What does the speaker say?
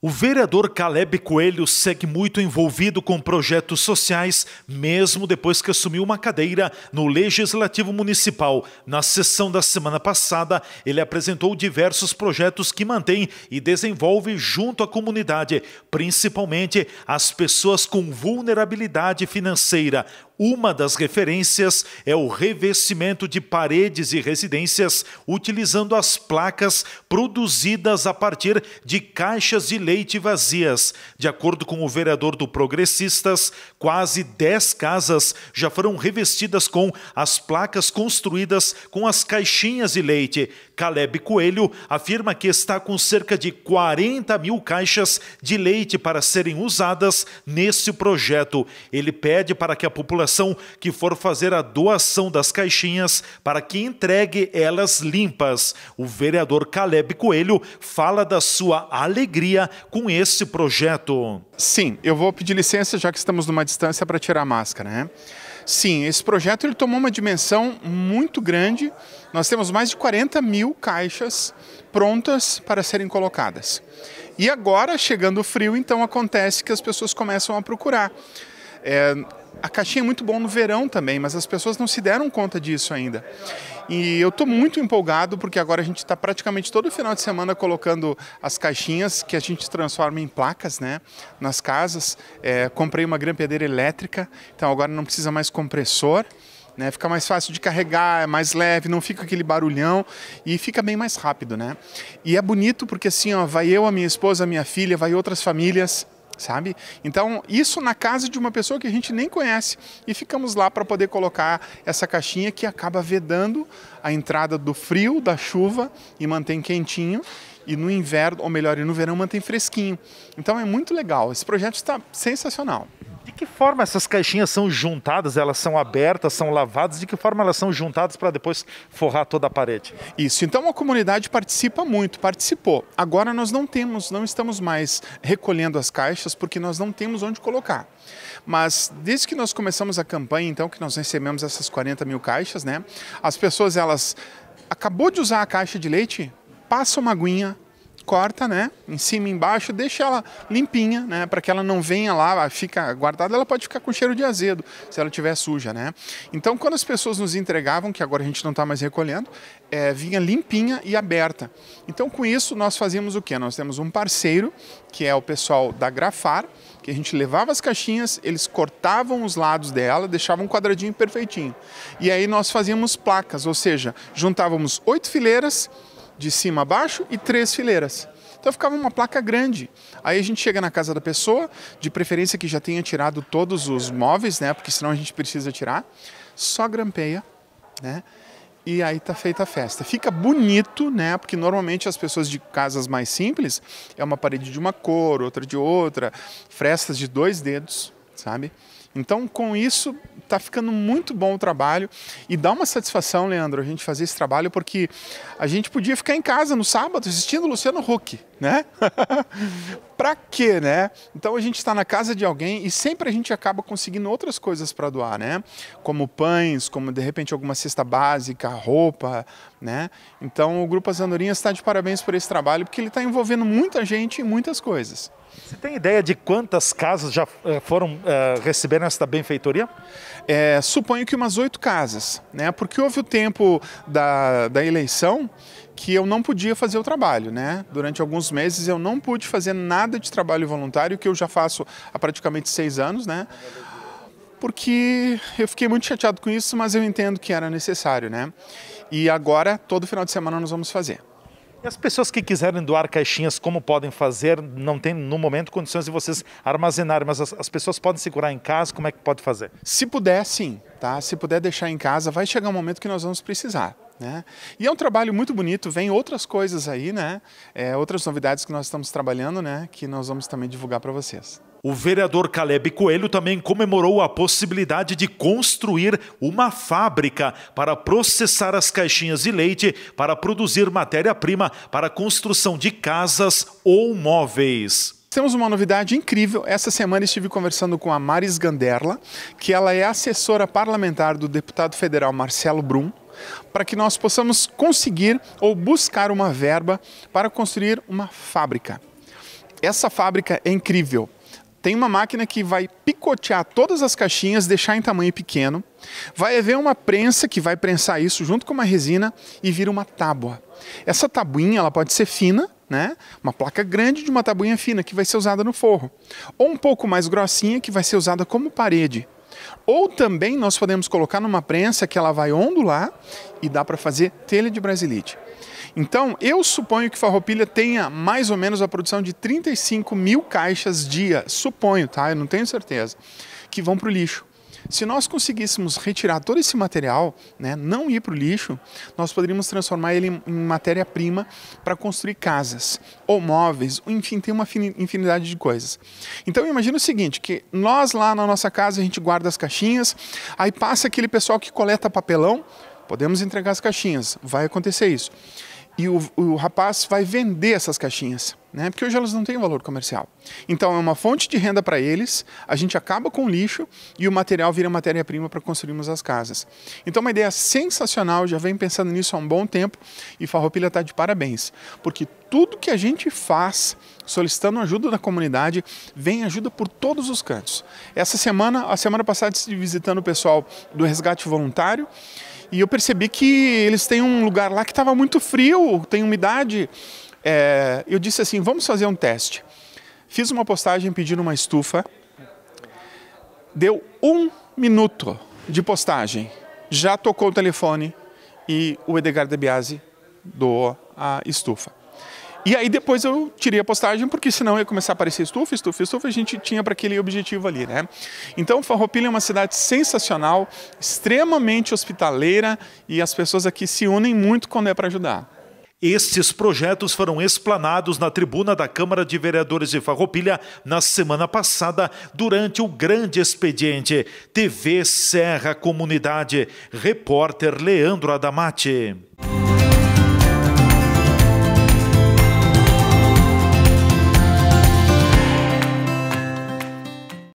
O vereador Caleb Coelho segue muito envolvido com projetos sociais, mesmo depois que assumiu uma cadeira no Legislativo Municipal. Na sessão da semana passada, ele apresentou diversos projetos que mantém e desenvolve junto à comunidade, principalmente as pessoas com vulnerabilidade financeira. Uma das referências é o revestimento de paredes e residências utilizando as placas produzidas a partir de caixas de leite vazias. De acordo com o vereador do Progressistas, quase 10 casas já foram revestidas com as placas construídas com as caixinhas de leite. Caleb Coelho afirma que está com cerca de 40 mil caixas de leite para serem usadas nesse projeto. Ele pede para que a população que for fazer a doação das caixinhas para que entregue elas limpas. O vereador Caleb Coelho fala da sua alegria com esse projeto. Sim, eu vou pedir licença, já que estamos numa distância, para tirar a máscara, né? Sim, esse projeto ele tomou uma dimensão muito grande. Nós temos mais de 40 mil caixas prontas para serem colocadas. E agora, chegando o frio, então acontece que as pessoas começam a procurar. É, a caixinha é muito bom no verão também, mas as pessoas não se deram conta disso ainda. E eu estou muito empolgado porque agora a gente está praticamente todo final de semana colocando as caixinhas que a gente transforma em placas, né? Nas casas. É, comprei uma grampeadeira elétrica, então agora não precisa mais compressor. Né, fica mais fácil de carregar, é mais leve, não fica aquele barulhão e fica bem mais rápido, né? E é bonito porque assim, ó, vai eu, a minha esposa, a minha filha, vai outras famílias, sabe? Então, isso na casa de uma pessoa que a gente nem conhece e ficamos lá para poder colocar essa caixinha que acaba vedando a entrada do frio, da chuva e mantém quentinho e no inverno, ou melhor, e no verão mantém fresquinho. Então é muito legal, esse projeto está sensacional. De que forma essas caixinhas são juntadas? Elas são abertas, são lavadas? De que forma elas são juntadas para depois forrar toda a parede? Isso. Então a comunidade participa muito, participou. Agora nós não temos, não estamos mais recolhendo as caixas porque nós não temos onde colocar. Mas desde que nós começamos a campanha, então que nós recebemos essas 40 mil caixas, né? As pessoas elas acabou de usar a caixa de leite, passa uma aguinha, corta, né? Em cima, embaixo, deixa ela limpinha, né? Para que ela não venha lá, fica guardada, ela pode ficar com cheiro de azedo se ela tiver suja, né? Então, quando as pessoas nos entregavam, que agora a gente não está mais recolhendo, é, vinha limpinha e aberta. Então, com isso, nós fazíamos o quê? Nós temos um parceiro, que é o pessoal da Grafar, que a gente levava as caixinhas, eles cortavam os lados dela, deixavam um quadradinho perfeitinho. E aí nós fazíamos placas, ou seja, juntávamos oito fileiras, de cima a baixo e três fileiras. Então ficava uma placa grande. Aí a gente chega na casa da pessoa, de preferência que já tenha tirado todos os móveis, né? Porque senão a gente precisa tirar. Só grampeia, né? E aí tá feita a festa. Fica bonito, né? Porque normalmente as pessoas de casas mais simples é uma parede de uma cor, outra de outra, frestas de dois dedos, sabe? Então, com isso, está ficando muito bom o trabalho e dá uma satisfação, Leandro, a gente fazer esse trabalho porque a gente podia ficar em casa no sábado assistindo Luciano Huck, né? para quê, né? Então a gente está na casa de alguém e sempre a gente acaba conseguindo outras coisas para doar, né? Como pães, como de repente alguma cesta básica, roupa, né? Então o Grupo As Andorinhas está de parabéns por esse trabalho, porque ele está envolvendo muita gente em muitas coisas. Você tem ideia de quantas casas já eh, foram uh, eh, recebendo esta benfeitoria? É, suponho que umas oito casas, né? Porque houve o tempo da, da eleição que eu não podia fazer o trabalho, né? Durante alguns meses eu não pude fazer nada de trabalho voluntário, que eu já faço há praticamente seis anos, né? Porque eu fiquei muito chateado com isso, mas eu entendo que era necessário, né? E agora, todo final de semana, nós vamos fazer. E as pessoas que quiserem doar caixinhas, como podem fazer? Não tem, no momento, condições de vocês armazenarem, mas as, as pessoas podem segurar em casa, como é que pode fazer? Se puder, sim, tá? Se puder deixar em casa, vai chegar um momento que nós vamos precisar né? E é um trabalho muito bonito, vem outras coisas aí, né? É, outras novidades que nós estamos trabalhando, né? Que nós vamos também divulgar para vocês. O vereador Caleb Coelho também comemorou a possibilidade de construir uma fábrica para processar as caixinhas de leite para produzir matéria-prima para a construção de casas ou móveis. Temos uma novidade incrível. Essa semana estive conversando com a Maris Ganderla, que ela é assessora parlamentar do deputado federal Marcelo Brum, para que nós possamos conseguir ou buscar uma verba para construir uma fábrica. Essa fábrica é incrível. Tem uma máquina que vai picotear todas as caixinhas, deixar em tamanho pequeno. Vai haver uma prensa que vai prensar isso junto com uma resina e vira uma tábua. Essa tabuinha ela pode ser fina né? Uma placa grande de uma tabuinha fina que vai ser usada no forro, ou um pouco mais grossinha que vai ser usada como parede. Ou também nós podemos colocar numa prensa que ela vai ondular e dá para fazer telha de brasilite. Então, eu suponho que Farroupilha tenha mais ou menos a produção de 35 mil caixas dia, suponho, tá? Eu não tenho certeza, que vão para o lixo. Se nós conseguíssemos retirar todo esse material, né, não ir para o lixo, nós poderíamos transformar ele em matéria-prima para construir casas ou móveis, enfim, tem uma infinidade de coisas. Então imagina o seguinte, que nós lá na nossa casa a gente guarda as caixinhas, aí passa aquele pessoal que coleta papelão, podemos entregar as caixinhas, vai acontecer isso e o, o, rapaz vai vender essas caixinhas, né? Porque hoje elas não têm valor comercial. Então é uma fonte de renda para eles, a gente acaba com o lixo e o material vira matéria-prima para construirmos as casas. Então uma ideia sensacional, já vem pensando nisso há um bom tempo e Farroupilha está de parabéns, porque tudo que a gente faz solicitando ajuda da comunidade, vem ajuda por todos os cantos. Essa semana, a semana passada, estive visitando o pessoal do resgate voluntário e eu percebi que eles têm um lugar lá que estava muito frio, tem umidade. É, eu disse assim: vamos fazer um teste. Fiz uma postagem pedindo uma estufa. Deu um minuto de postagem. Já tocou o telefone e o Edgar De Biasi doou a estufa. E aí depois eu tirei a postagem, porque senão ia começar a aparecer estufa, estufa, estufa, a gente tinha para aquele objetivo ali, né? Então Farroupilha é uma cidade sensacional, extremamente hospitaleira e as pessoas aqui se unem muito quando é para ajudar. Estes projetos foram explanados na tribuna da Câmara de Vereadores de Farroupilha na semana passada, durante o grande expediente TV Serra Comunidade. Repórter Leandro Adamati.